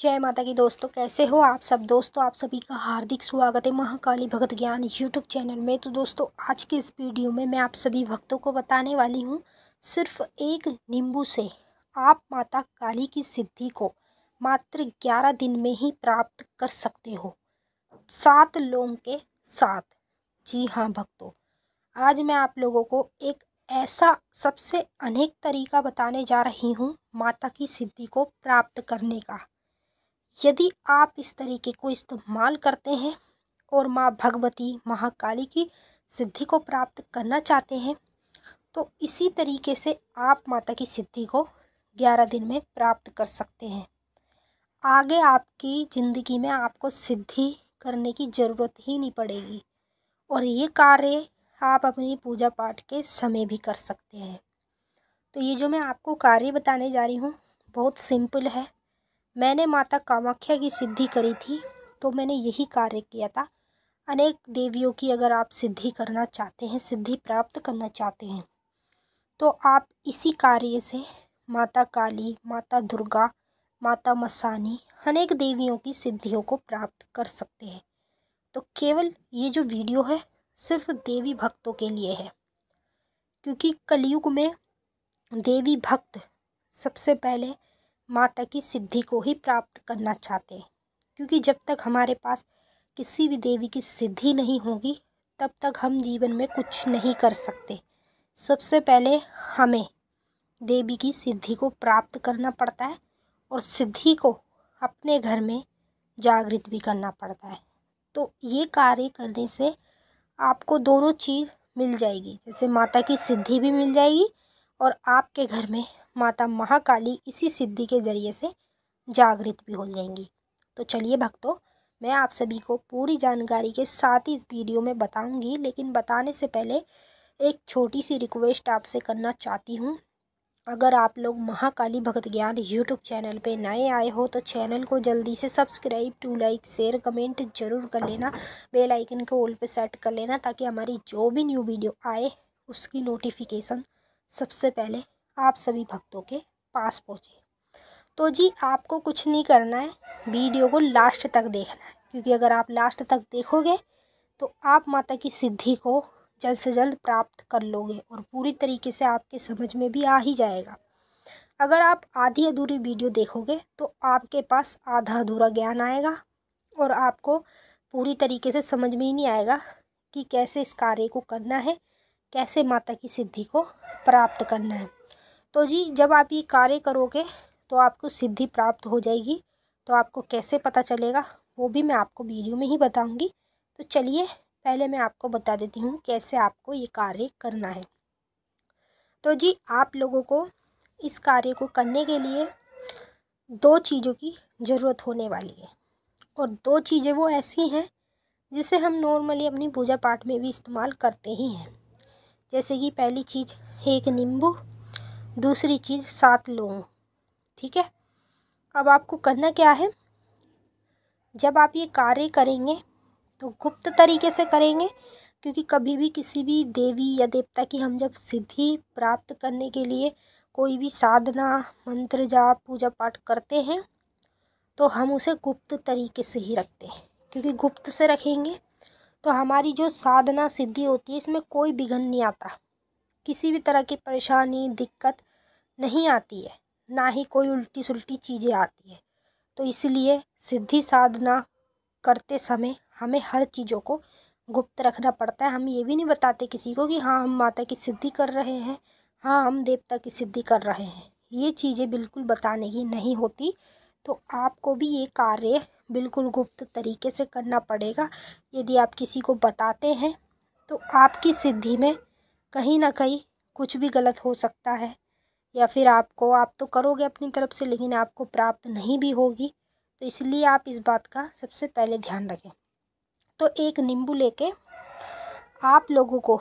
जय माता की दोस्तों कैसे हो आप सब दोस्तों आप सभी का हार्दिक स्वागत है महाकाली भगत ज्ञान यूट्यूब चैनल में तो दोस्तों आज के इस वीडियो में मैं आप सभी भक्तों को बताने वाली हूँ सिर्फ एक नींबू से आप माता काली की सिद्धि को मात्र ग्यारह दिन में ही प्राप्त कर सकते हो सात लोग के साथ जी हाँ भक्तों आज मैं आप लोगों को एक ऐसा सबसे अनेक तरीका बताने जा रही हूँ माता की सिद्धि को प्राप्त करने का यदि आप इस तरीके को इस्तेमाल करते हैं और माँ भगवती महाकाली की सिद्धि को प्राप्त करना चाहते हैं तो इसी तरीके से आप माता की सिद्धि को ग्यारह दिन में प्राप्त कर सकते हैं आगे आपकी ज़िंदगी में आपको सिद्धि करने की ज़रूरत ही नहीं पड़ेगी और ये कार्य आप अपनी पूजा पाठ के समय भी कर सकते हैं तो ये जो मैं आपको कार्य बताने जा रही हूँ बहुत सिंपल है मैंने माता कामाख्या की सिद्धि करी थी तो मैंने यही कार्य किया था अनेक देवियों की अगर आप सिद्धि करना चाहते हैं सिद्धि प्राप्त करना चाहते हैं तो आप इसी कार्य से माता काली माता दुर्गा माता मसानी अनेक देवियों की सिद्धियों को प्राप्त कर सकते हैं तो केवल ये जो वीडियो है सिर्फ देवी भक्तों के लिए है क्योंकि कलयुग में देवी भक्त सबसे पहले माता की सिद्धि को ही प्राप्त करना चाहते हैं क्योंकि जब तक हमारे पास किसी भी देवी की सिद्धि नहीं होगी तब तक हम जीवन में कुछ नहीं कर सकते सबसे पहले हमें देवी की सिद्धि को प्राप्त करना पड़ता है और सिद्धि को अपने घर में जागृत भी करना पड़ता है तो ये कार्य करने से आपको दोनों चीज़ मिल जाएगी जैसे माता की सिद्धि भी मिल जाएगी और आपके घर में माता महाकाली इसी सिद्धि के ज़रिए से जागृत भी हो जाएंगी तो चलिए भक्तों मैं आप सभी को पूरी जानकारी के साथ ही इस वीडियो में बताऊंगी लेकिन बताने से पहले एक छोटी सी रिक्वेस्ट आपसे करना चाहती हूँ अगर आप लोग महाकाली भगत ज्ञान यूट्यूब चैनल पे नए आए हो तो चैनल को जल्दी से subscribe to like share comment जरूर कर लेना बेल आइकन को ओल पे सेट कर लेना ताकि हमारी जो भी न्यू वीडियो आए उसकी नोटिफिकेशन सबसे पहले आप सभी भक्तों के पास पहुँचे तो जी आपको कुछ नहीं करना है वीडियो को लास्ट तक देखना है क्योंकि अगर आप लास्ट तक देखोगे तो आप माता की सिद्धि को जल्द से जल्द प्राप्त कर लोगे और पूरी तरीके से आपके समझ में भी आ ही जाएगा अगर आप आधी अधूरी वीडियो देखोगे तो आपके पास आधा अधूरा ज्ञान आएगा और आपको पूरी तरीके से समझ में ही नहीं आएगा कि कैसे इस कार्य को करना है कैसे माता की सिद्धि को प्राप्त करना है तो जी जब आप ये कार्य करोगे तो आपको सिद्धि प्राप्त हो जाएगी तो आपको कैसे पता चलेगा वो भी मैं आपको वीडियो में ही बताऊंगी तो चलिए पहले मैं आपको बता देती हूँ कैसे आपको ये कार्य करना है तो जी आप लोगों को इस कार्य को करने के लिए दो चीज़ों की ज़रूरत होने वाली है और दो चीज़ें वो ऐसी हैं जिसे हम नॉर्मली अपनी पूजा पाठ में भी इस्तेमाल करते ही हैं जैसे कि पहली चीज़ एक नींबू दूसरी चीज़ सात लूँ ठीक है अब आपको करना क्या है जब आप ये कार्य करेंगे तो गुप्त तरीके से करेंगे क्योंकि कभी भी किसी भी देवी या देवता की हम जब सिद्धि प्राप्त करने के लिए कोई भी साधना मंत्र जाप पूजा पाठ करते हैं तो हम उसे गुप्त तरीके से ही रखते हैं क्योंकि गुप्त से रखेंगे तो हमारी जो साधना सिद्धि होती है इसमें कोई विघन नहीं आता किसी भी तरह की परेशानी दिक्कत नहीं आती है ना ही कोई उल्टी सुलटी चीज़ें आती है तो इसलिए सिद्धि साधना करते समय हमें हर चीज़ों को गुप्त रखना पड़ता है हम ये भी नहीं बताते किसी को कि हाँ हम माता की सिद्धि कर रहे हैं हाँ हम देवता की सिद्धि कर रहे हैं ये चीज़ें बिल्कुल बताने की नहीं होती तो आपको भी ये कार्य बिल्कुल गुप्त तरीके से करना पड़ेगा यदि आप किसी को बताते हैं तो आपकी सिद्धि में कहीं ना कहीं कुछ भी गलत हो सकता है या फिर आपको आप तो करोगे अपनी तरफ से लेकिन आपको प्राप्त नहीं भी होगी तो इसलिए आप इस बात का सबसे पहले ध्यान रखें तो एक नींबू लेके आप लोगों को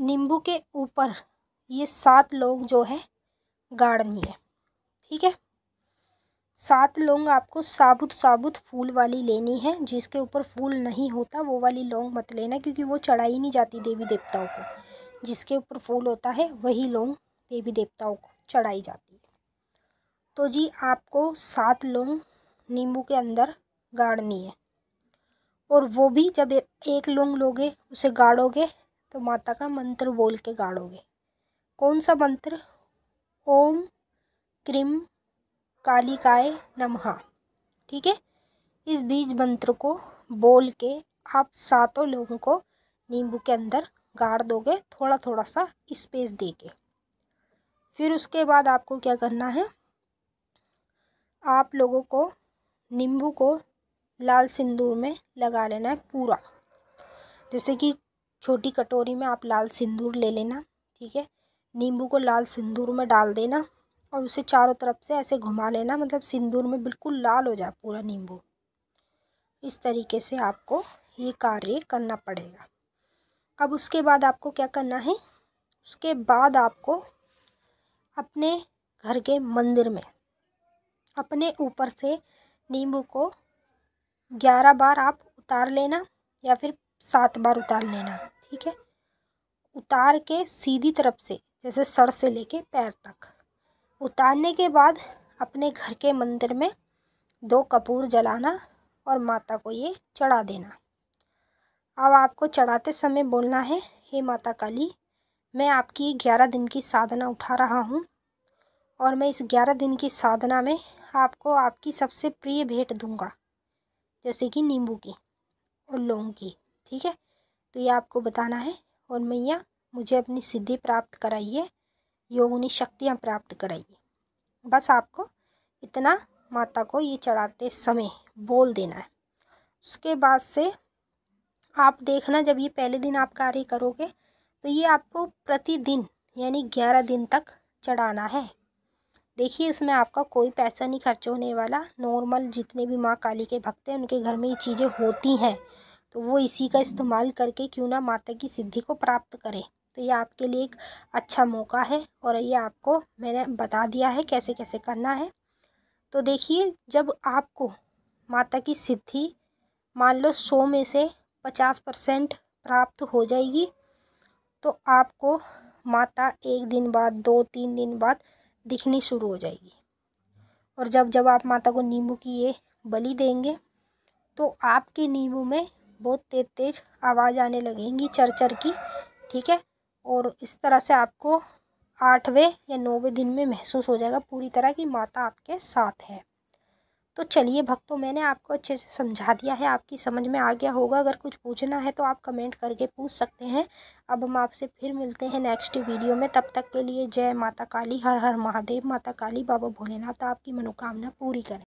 नींबू के ऊपर ये सात लोग जो है गाड़नी है ठीक है सात लौंग आपको साबुत साबुत फूल वाली लेनी है जिसके ऊपर फूल नहीं होता वो वाली लौंग मत लेना क्योंकि वो चढ़ाई नहीं जाती देवी देवताओं को जिसके ऊपर फूल होता है वही लौंग देवी देवताओं को चढ़ाई जाती है तो जी आपको सात लौंग नींबू के अंदर गाड़नी है और वो भी जब एक लौंग लोगे उसे गाड़ोगे तो माता का मंत्र बोल के गाड़ोगे कौन सा मंत्र ओम क्रीम काय नमहा ठीक है इस बीज मंत्र को बोल के आप सातों लोगों को नींबू के अंदर गाड़ दोगे थोड़ा थोड़ा सा स्पेस दे के फिर उसके बाद आपको क्या करना है आप लोगों को नींबू को लाल सिंदूर में लगा लेना है पूरा जैसे कि छोटी कटोरी में आप लाल सिंदूर ले लेना ठीक है नींबू को लाल सिंदूर में डाल देना और उसे चारों तरफ से ऐसे घुमा लेना मतलब सिंदूर में बिल्कुल लाल हो जाए पूरा नींबू इस तरीके से आपको ये कार्य करना पड़ेगा अब उसके बाद आपको क्या करना है उसके बाद आपको अपने घर के मंदिर में अपने ऊपर से नींबू को ग्यारह बार आप उतार लेना या फिर सात बार उतार लेना ठीक है उतार के सीधी तरफ से जैसे सर से लेके पैर तक उतारने के बाद अपने घर के मंदिर में दो कपूर जलाना और माता को ये चढ़ा देना अब आपको चढ़ाते समय बोलना है हे माता काली मैं आपकी ग्यारह दिन की साधना उठा रहा हूँ और मैं इस ग्यारह दिन की साधना में आपको आपकी सबसे प्रिय भेंट दूंगा जैसे कि नींबू की और लौंग की ठीक है तो ये आपको बताना है और मैया मुझे अपनी सिद्धि प्राप्त कराइए योगनी शक्तियाँ प्राप्त कराइए बस आपको इतना माता को ये चढ़ाते समय बोल देना है उसके बाद से आप देखना जब ये पहले दिन आप कार्य करोगे तो ये आपको प्रतिदिन यानी ग्यारह दिन तक चढ़ाना है देखिए इसमें आपका कोई पैसा नहीं खर्च होने वाला नॉर्मल जितने भी माँ काली के भक्त हैं उनके घर में ये चीज़ें होती हैं तो वो इसी का इस्तेमाल करके क्यों ना माता की सिद्धि को प्राप्त करें तो ये आपके लिए एक अच्छा मौका है और ये आपको मैंने बता दिया है कैसे कैसे करना है तो देखिए जब आपको माता की सिद्धि मान लो सौ में से पचास परसेंट प्राप्त हो जाएगी तो आपको माता एक दिन बाद दो तीन दिन बाद दिखनी शुरू हो जाएगी और जब जब आप माता को नींबू की ये बलि देंगे तो आपके नींबू में बहुत तेज तेज आवाज़ आने लगेंगी चर चर की ठीक है और इस तरह से आपको आठवें या नौवें दिन में महसूस हो जाएगा पूरी तरह की माता आपके साथ है तो चलिए भक्तों मैंने आपको अच्छे से समझा दिया है आपकी समझ में आ गया होगा अगर कुछ पूछना है तो आप कमेंट करके पूछ सकते हैं अब हम आपसे फिर मिलते हैं नेक्स्ट वीडियो में तब तक के लिए जय माता काली हर हर महादेव माता काली बाबा भोलेनाथ आपकी मनोकामना पूरी करें